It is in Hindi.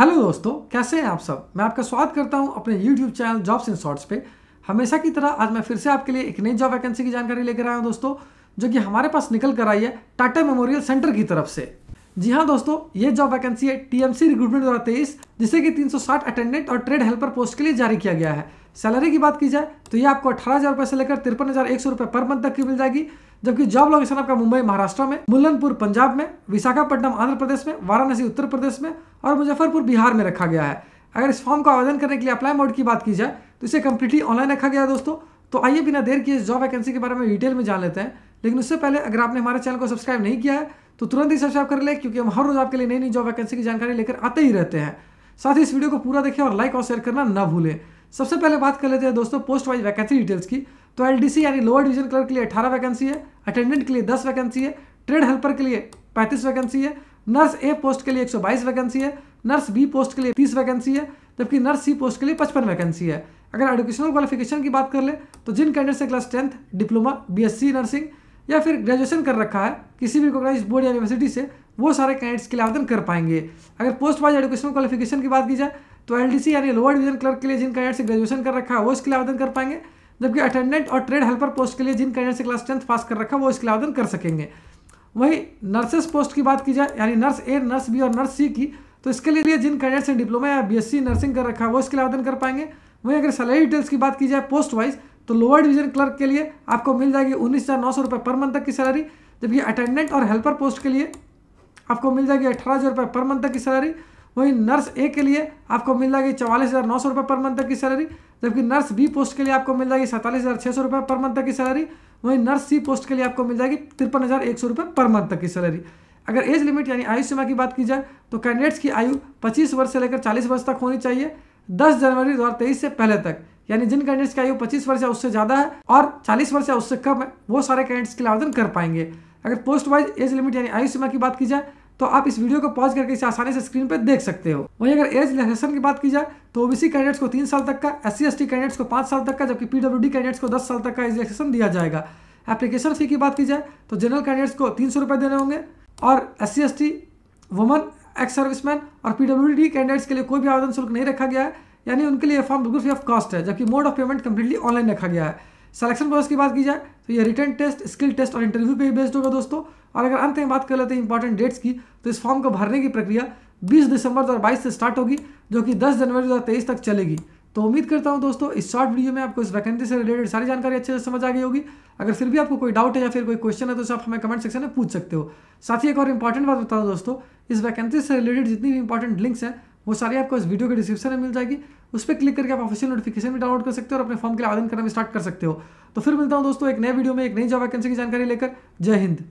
हेलो दोस्तों कैसे हैं आप सब मैं आपका स्वागत करता हूं अपने YouTube channel jobs in shorts पे हमेशा की तरह आज मैं फिर से आपके लिए एक नई जॉब वैकेंसी की जानकारी लेकर आया हूं दोस्तों जो कि हमारे पास निकल कर आई है टाटा मेमोरियल सेंटर की तरफ से जी हाँ दोस्तों ये जॉब वैकेंसी है टीएमसी रिक्रूटमेंट द्वारा तेईस जिसे कि 360 अटेंडेंट और ट्रेड हेल्पर पोस्ट के लिए जारी किया गया है सैलरी की बात की जाए तो ये आपको अठारह हज़ार से लेकर तिरपन हज़ार एक सौ रुपये पर मंथ तक की मिल जाएगी जबकि जॉब लोकेशन आपका मुंबई महाराष्ट्र में मुल्लनपुर पंजाब में विशाखापट्टनम आंध्र प्रदेश में वाराणसी उत्तर प्रदेश में और मुजफ्फरपुर बिहार में रखा गया है अगर इस फॉर्म का आवेदन करने के लिए अप्लाई मोड की बात की जाए तो इसे कम्प्लीटली ऑनलाइन रखा गया है दोस्तों तो आइए बिना देर किए इस जॉब वैकेंसी के बारे में डिटेल में जान लेते हैं लेकिन उससे पहले अगर आपने हमारे चैनल को सब्सक्राइब नहीं किया है तो तुरंत ही सब्सक्राइब कर ले क्योंकि हम हर रोज आपके लिए नई नई जॉब वैकेंसी की जानकारी लेकर आते ही रहते हैं साथ ही इस वीडियो को पूरा देखें और लाइक और शेयर करना ना भूलें सबसे पहले बात कर लेते हैं दोस्तों पोस्ट वाइज वैकेंसी डिटेल्स की तो एल यानी लोअर डिवीजन क्लर्क के लिए अठारह वैकेंसी है अटेंडेंट के लिए दस वैकेंसी है ट्रेड हेल्पर के लिए पैंतीस वैकेंसी है नर्स ए पोस्ट के लिए 122 वैकेंसी है नर्स बी पोस्ट के लिए 30 वैकेंसी है जबकि नर्स सी पोस्ट के लिए 55 वैकेंसी है अगर एडुकेशनल क्वालिफिकेशन की बात कर ले तो जिन कैंडिडेट से class tenth diploma BSc nursing या फिर ग्रेजुएशन कर रखा है किसी भी रिकोगनाइज बोर्ड या यूनिवर्सिटी से वो सारे कैंडिडेट्स के लिए आवेदन कर पाएंगे अगर पोस्ट वाइज एडुकेशनल क्वालिफिकेशन की बात की जाए तो एल यानी लोअर डिवीजन क्लर्क के लिए जिन कैंडिडेट से ग्रेजुएशन कर रखा है वो इसके लिए आवेदन कर पाएंगे जबकि अटेंडेंट और ट्रेड हेल्पर पोस्ट के लिए जिन कैंडिडेट से क्लास टेंथ पास कर रखा है वो इसके लिए आवेदन कर सकेंगे वही नर्सेस पोस्ट की बात की जाए यानी नर्स ए नर्स बी और नर्स सी की तो इसके लिए जिन कैंडिडेट से डिप्लोमा या बीएससी नर्सिंग कर रखा है वो इसके लिए आवेदन कर पाएंगे वहीं अगर सैलरी डिटेल्स की बात की जाए पोस्ट वाइज तो लोअर डिवीजन क्लर्क के लिए आपको मिल जाएगी उन्नीस हज़ार नौ सौ रुपये पर मंथ तक की सैलरी जबकि अटेंडेंट और हेल्पर पोस्ट के लिए आपको मिल जाएगी अठारह हज़ार रुपये पर मंथ तक की सैलरी वहीं नर्स ए के लिए आपको मिल जाएगी चवालीस हज़ार नौ सौ रुपये पर मंथ तक की सैलरी जबकि नर्स बी पोस्ट के लिए आपको मिल जाएगी सैंतालीस हज़ार छः सौ रुपये पर मंथ तक की सैलरी वहीं नर्स सी पोस्ट के लिए आपको मिल जाएगी तिरपन हज़ार एक सौ रुपये पर मंथ तक की सैलरी अगर एज लिमिट यानी आयु सीमा की बात की जाए तो कैंडिडेट्स की आयु पच्चीस वर्ष से लेकर चालीस वर्ष तक होनी चाहिए दस जनवरी दो से पहले तक यानी जिन कैंडिडेट्स की आयु पच्चीस वर्ष या उससे ज़्यादा है और चालीस वर्ष या उससे कम है वो सारे कैंडिडेट्स के लिए आवेदन कर पाएंगे अगर पोस्ट वाइज एज लिमिट यानी आयु सीमा की बात की जाए तो आप इस वीडियो को पॉज करके इसे आसानी से स्क्रीन पर देख सकते हो वहीं अगर एज रिलेक्सेशन की बात की जाए तो ओबीसी कैंडिडेट्स को तीन साल तक का एस सी कैंडिडेट्स को पाँच साल तक का जबकि पीडब्ल्यूडी कैंडिडेट्स को दस साल तक का एज रिलेक्सेशन दिया जाएगा एप्लीकेशन फ़ी की बात की जाए तो जनरल कैंडिडेट्स को तीन सौ देने होंगे और S C woman ex serviceman और डी कैंडिडेट्स के लिए कोई भी आवेदन शुल्क नहीं रखा गया है यानी उनके लिए फॉर्म बिल्कुल फ्री ऑफ कॉस्ट है जबकि mode of payment completely online रखा गया है सिलेक्शन प्रोसेस की बात की जाए तो ये रिटर्न टेस्ट स्किल टेस्ट और इंटरव्यू पे बेस्ड होगा दोस्तों और अगर अंत में बात कर लेते हैं इंपॉर्टेंट डेट्स की तो इस फॉर्म को भरने की प्रक्रिया 20 दिसंबर 2022 से स्टार्ट होगी जो कि 10 जनवरी 2023 तक चलेगी तो उम्मीद करता हूँ दोस्तों इस शॉर्ट वीडियो में आपको इस वैकेंसी से रिलेटेड सारी जानकारी अच्छे से समझ आ गई होगी अगर फिर भी आपको कोई डाउट है या फिर कोई क्वेश्चन है तो आप हमें कमेंट सेक्शन में पूछ सकते हो साथ ही एक और इंपॉर्टेंट बात बताऊँ दोस्तों इस वैकेंसी से रिलेटेड जितनी भी इंपॉर्टेंट लिंक्स हैं वो सारी आपको इस वीडियो के डिस्क्रिप्शन में मिल जाएगी उस पर क्लिक करके आप ऑफिशियल नोटिफिकेशन भी डाउनलोड कर सकते हो और अपने फॉर्म के लिए आवेदन करना भी स्टार्ट कर सकते हो तो फिर मिलता हूँ दोस्तों एक नए वीडियो में एक नई जॉब वैकेंसी की जानकारी लेकर जय हिंद